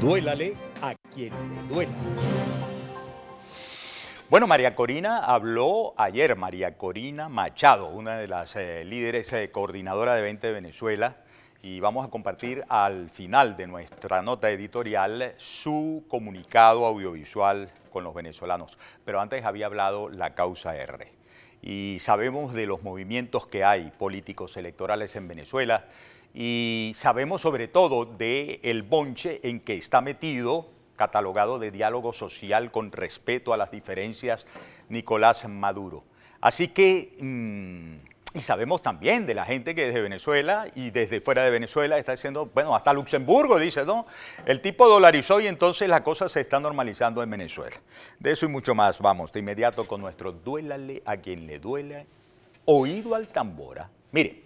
Duélale a quien le duela. Bueno, María Corina habló ayer, María Corina Machado, una de las eh, líderes eh, coordinadora de 20 de Venezuela, y vamos a compartir al final de nuestra nota editorial su comunicado audiovisual con los venezolanos. Pero antes había hablado la causa R y sabemos de los movimientos que hay políticos electorales en Venezuela, y sabemos sobre todo del el bonche en que está metido, catalogado de diálogo social con respeto a las diferencias, Nicolás Maduro. Así que, mm, y sabemos también de la gente que desde Venezuela y desde fuera de Venezuela está diciendo, bueno, hasta Luxemburgo dice, no, el tipo dolarizó y entonces la cosa se está normalizando en Venezuela. De eso y mucho más, vamos de inmediato con nuestro duélale a quien le duele, oído al tambora. Mire,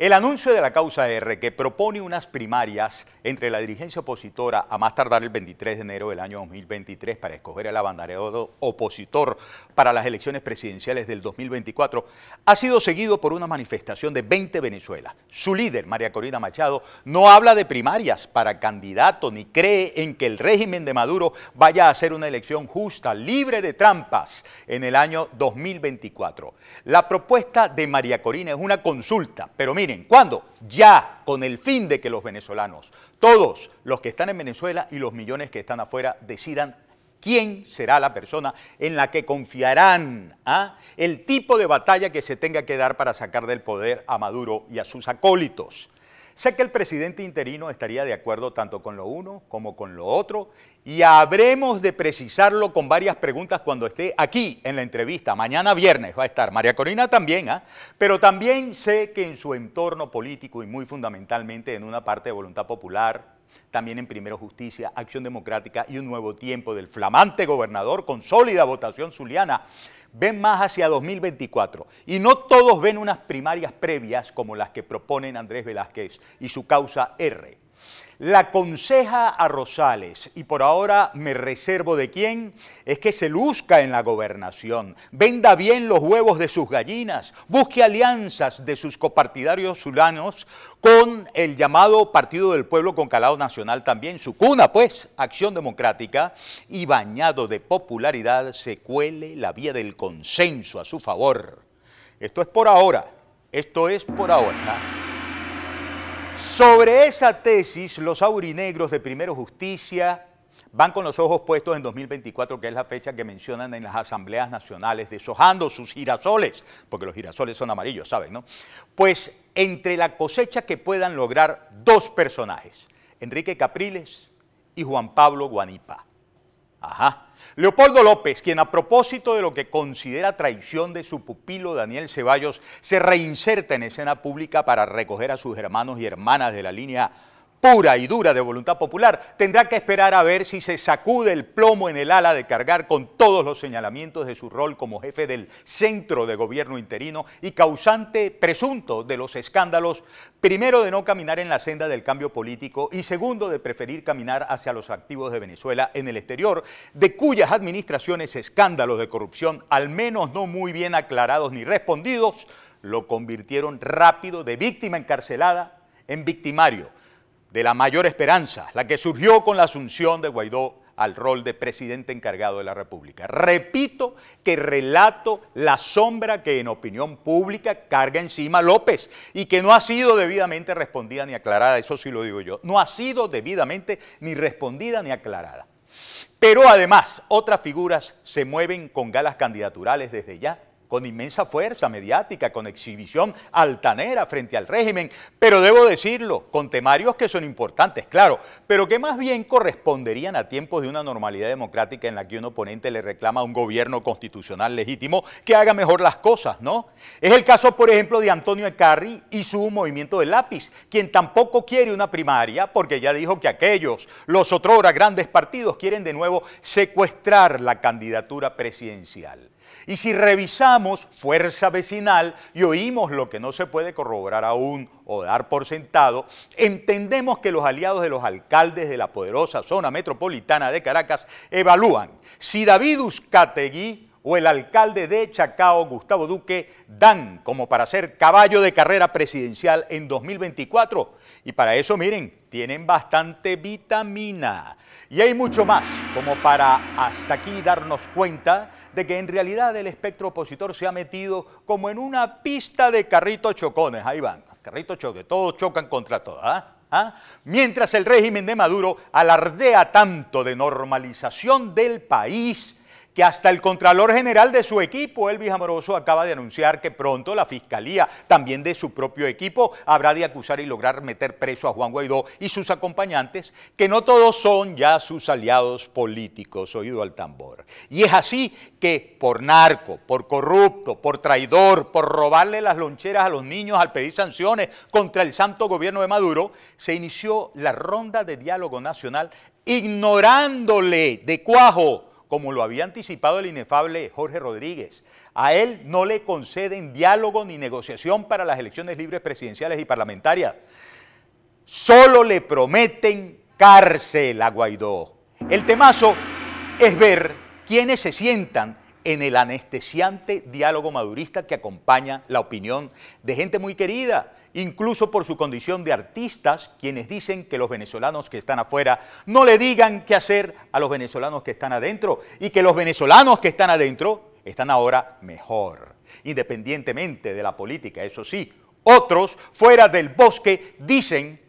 el anuncio de la causa R, que propone unas primarias entre la dirigencia opositora a más tardar el 23 de enero del año 2023 para escoger al abanderado opositor para las elecciones presidenciales del 2024, ha sido seguido por una manifestación de 20 Venezuela. Su líder, María Corina Machado, no habla de primarias para candidato ni cree en que el régimen de Maduro vaya a hacer una elección justa, libre de trampas en el año 2024. La propuesta de María Corina es una consulta, pero mire, cuando ¿cuándo? Ya, con el fin de que los venezolanos, todos los que están en Venezuela y los millones que están afuera, decidan quién será la persona en la que confiarán ¿ah? el tipo de batalla que se tenga que dar para sacar del poder a Maduro y a sus acólitos. Sé que el presidente interino estaría de acuerdo tanto con lo uno como con lo otro y habremos de precisarlo con varias preguntas cuando esté aquí en la entrevista. Mañana viernes va a estar María Corina también, ¿ah? pero también sé que en su entorno político y muy fundamentalmente en una parte de Voluntad Popular, también en Primero Justicia, Acción Democrática y un nuevo tiempo del flamante gobernador con sólida votación zuliana, ven más hacia 2024 y no todos ven unas primarias previas como las que proponen Andrés Velázquez y su causa R. La conseja a Rosales, y por ahora me reservo de quién, es que se luzca en la gobernación, venda bien los huevos de sus gallinas, busque alianzas de sus copartidarios sulanos con el llamado Partido del Pueblo con Calado Nacional también, su cuna pues, Acción Democrática, y bañado de popularidad se cuele la vía del consenso a su favor. Esto es por ahora, esto es por ahora. Sobre esa tesis, los aurinegros de Primero Justicia van con los ojos puestos en 2024, que es la fecha que mencionan en las asambleas nacionales, deshojando sus girasoles, porque los girasoles son amarillos, ¿saben? No? Pues entre la cosecha que puedan lograr dos personajes, Enrique Capriles y Juan Pablo Guanipa. Ajá. Leopoldo López, quien a propósito de lo que considera traición de su pupilo Daniel Ceballos, se reinserta en escena pública para recoger a sus hermanos y hermanas de la línea pura y dura de voluntad popular, tendrá que esperar a ver si se sacude el plomo en el ala de cargar con todos los señalamientos de su rol como jefe del centro de gobierno interino y causante presunto de los escándalos, primero de no caminar en la senda del cambio político y segundo de preferir caminar hacia los activos de Venezuela en el exterior, de cuyas administraciones escándalos de corrupción, al menos no muy bien aclarados ni respondidos, lo convirtieron rápido de víctima encarcelada en victimario de la mayor esperanza, la que surgió con la asunción de Guaidó al rol de presidente encargado de la República. Repito que relato la sombra que en opinión pública carga encima López y que no ha sido debidamente respondida ni aclarada, eso sí lo digo yo, no ha sido debidamente ni respondida ni aclarada. Pero además, otras figuras se mueven con galas candidaturales desde ya con inmensa fuerza mediática, con exhibición altanera frente al régimen, pero debo decirlo, con temarios que son importantes, claro, pero que más bien corresponderían a tiempos de una normalidad democrática en la que un oponente le reclama a un gobierno constitucional legítimo que haga mejor las cosas, ¿no? Es el caso, por ejemplo, de Antonio Ecarri y su movimiento de lápiz, quien tampoco quiere una primaria porque ya dijo que aquellos, los otrora grandes partidos, quieren de nuevo secuestrar la candidatura presidencial. Y si revisamos fuerza vecinal y oímos lo que no se puede corroborar aún o dar por sentado, entendemos que los aliados de los alcaldes de la poderosa zona metropolitana de Caracas evalúan si David Uzcategui o el alcalde de Chacao, Gustavo Duque, dan como para ser caballo de carrera presidencial en 2024. Y para eso, miren, tienen bastante vitamina. Y hay mucho más como para hasta aquí darnos cuenta de que en realidad el espectro opositor se ha metido como en una pista de carritos chocones. Ahí van, carritos chocones, todos chocan contra todos. ¿ah? ¿Ah? Mientras el régimen de Maduro alardea tanto de normalización del país, que hasta el Contralor General de su equipo, Elvis Amoroso, acaba de anunciar que pronto la Fiscalía, también de su propio equipo, habrá de acusar y lograr meter preso a Juan Guaidó y sus acompañantes, que no todos son ya sus aliados políticos, oído al tambor. Y es así que por narco, por corrupto, por traidor, por robarle las loncheras a los niños al pedir sanciones contra el santo gobierno de Maduro, se inició la ronda de diálogo nacional ignorándole de cuajo como lo había anticipado el inefable Jorge Rodríguez. A él no le conceden diálogo ni negociación para las elecciones libres presidenciales y parlamentarias. Solo le prometen cárcel a Guaidó. El temazo es ver quiénes se sientan en el anestesiante diálogo madurista que acompaña la opinión de gente muy querida, incluso por su condición de artistas, quienes dicen que los venezolanos que están afuera no le digan qué hacer a los venezolanos que están adentro y que los venezolanos que están adentro están ahora mejor, independientemente de la política, eso sí. Otros fuera del bosque dicen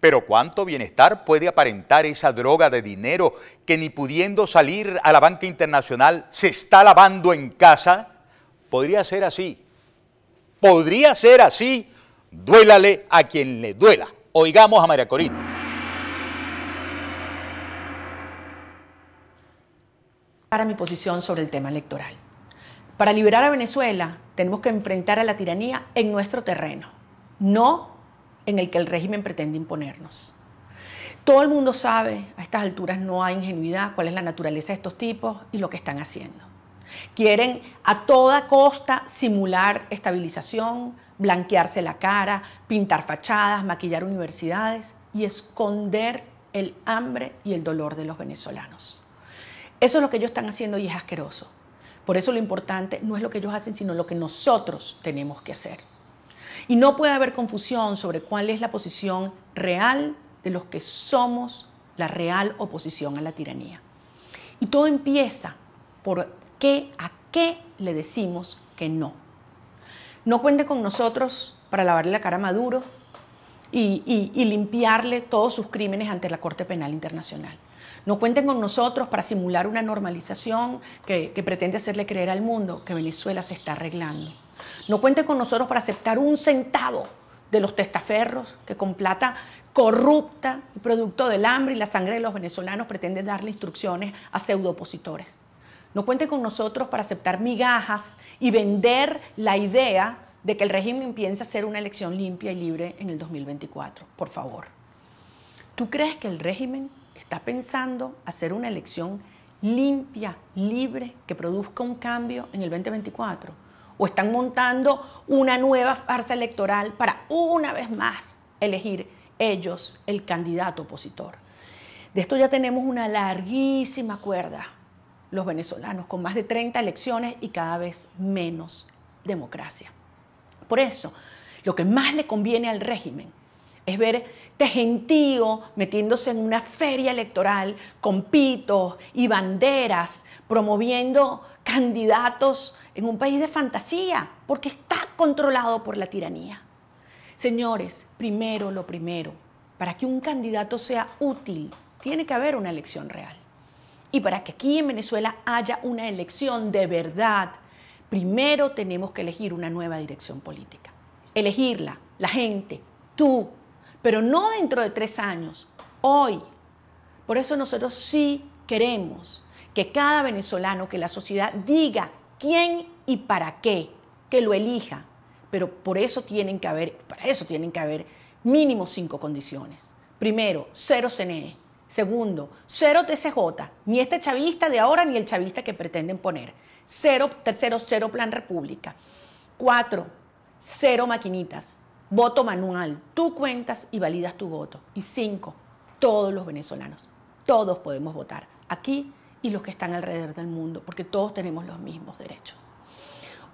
pero cuánto bienestar puede aparentar esa droga de dinero que ni pudiendo salir a la banca internacional se está lavando en casa. Podría ser así. Podría ser así. Duélale a quien le duela. Oigamos a María Corina. Para mi posición sobre el tema electoral. Para liberar a Venezuela tenemos que enfrentar a la tiranía en nuestro terreno, no en el que el régimen pretende imponernos. Todo el mundo sabe, a estas alturas no hay ingenuidad, cuál es la naturaleza de estos tipos y lo que están haciendo. Quieren a toda costa simular estabilización, blanquearse la cara, pintar fachadas, maquillar universidades y esconder el hambre y el dolor de los venezolanos. Eso es lo que ellos están haciendo y es asqueroso. Por eso lo importante no es lo que ellos hacen, sino lo que nosotros tenemos que hacer. Y no puede haber confusión sobre cuál es la posición real de los que somos la real oposición a la tiranía. Y todo empieza por qué, a qué le decimos que no. No cuente con nosotros para lavarle la cara a Maduro y, limpiarle todos sus crímenes ante la Corte Penal Internacional. No cuenten con nosotros para simular una normalización que, pretende hacerle creer al mundo que Venezuela se está arreglando. No cuenten con nosotros para aceptar un centavo de los testaferros que con plata corrupta, producto del hambre y la sangre de los venezolanos, pretende darle instrucciones a pseudo opositores. No cuenten con nosotros para aceptar migajas y vender la idea de que el régimen piensa hacer una elección limpia y libre en el 2024, por favor. ¿Tú crees que el régimen está pensando hacer una elección limpia, libre, que produzca un cambio en el 2024? ¿O están montando una nueva farsa electoral para una vez más elegir ellos el candidato opositor? De esto ya tenemos una larguísima cuerda los venezolanos, con más de 30 elecciones y cada vez menos democracia. Por eso, lo que más le conviene al régimen es ver este gentío metiéndose en una feria electoral con pitos y banderas, promoviendo candidatos en un país de fantasía, porque está controlado por la tiranía. Señores, primero lo primero, para que un candidato sea útil, tiene que haber una elección real. Y para que aquí en Venezuela haya una elección de verdad, primero tenemos que elegir una nueva dirección política. Elegirla, la gente, tú, pero no dentro de tres años, hoy. Por eso nosotros sí queremos que cada venezolano, que la sociedad diga quién y para qué, que lo elija. Pero por eso tienen que haber, para eso tienen que haber mínimo cinco condiciones. Primero, cero CNE. Segundo, cero TCJ, ni este chavista de ahora ni el chavista que pretenden poner. Cero, tercero, cero Plan República. Cuatro, cero maquinitas, voto manual, tú cuentas y validas tu voto. Y cinco, todos los venezolanos, todos podemos votar, aquí y los que están alrededor del mundo, porque todos tenemos los mismos derechos.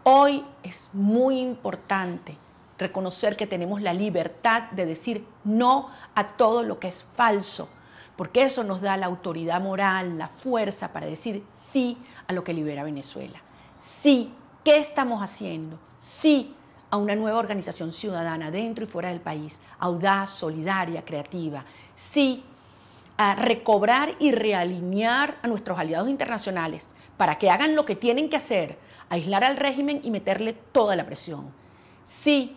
Hoy es muy importante reconocer que tenemos la libertad de decir no a todo lo que es falso, porque eso nos da la autoridad moral, la fuerza para decir sí a lo que libera Venezuela, sí, ¿qué estamos haciendo? Sí a una nueva organización ciudadana dentro y fuera del país, audaz, solidaria, creativa, sí a recobrar y realinear a nuestros aliados internacionales para que hagan lo que tienen que hacer, aislar al régimen y meterle toda la presión. Sí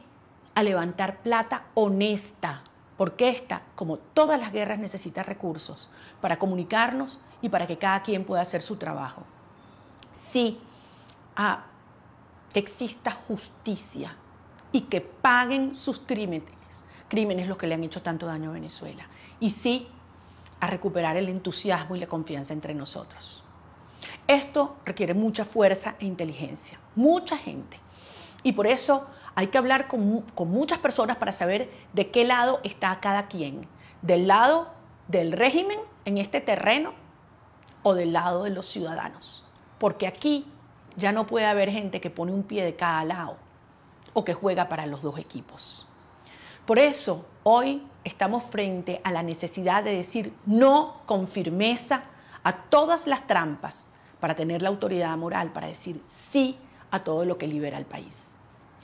a levantar plata honesta, porque esta, como todas las guerras, necesita recursos para comunicarnos y para que cada quien pueda hacer su trabajo. Sí, a que exista justicia y que paguen sus crímenes, crímenes los que le han hecho tanto daño a Venezuela. Y sí, a recuperar el entusiasmo y la confianza entre nosotros. Esto requiere mucha fuerza e inteligencia, mucha gente. Y por eso hay que hablar con, muchas personas para saber de qué lado está cada quien. Del lado del régimen en este terreno o del lado de los ciudadanos. Porque aquí ya no puede haber gente que pone un pie de cada lado o que juega para los dos equipos. Por eso hoy estamos frente a la necesidad de decir no con firmeza a todas las trampas para tener la autoridad moral para decir sí a todo lo que libera al país.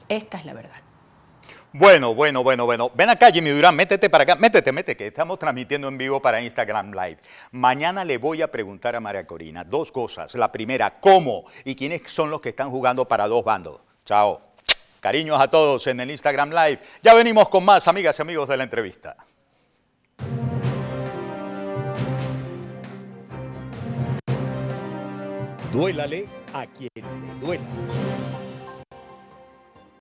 Esta es la verdad. Bueno, bueno, bueno, bueno. Ven acá, Jimmy Durán, métete para acá, métete, métete, que estamos transmitiendo en vivo para Instagram Live. Mañana le voy a preguntar a María Corina dos cosas. La primera, ¿cómo y quiénes son los que están jugando para dos bandos? Chao. Cariños a todos en el Instagram Live. Ya venimos con más, amigas y amigos de la entrevista. Duélale a quien le duela.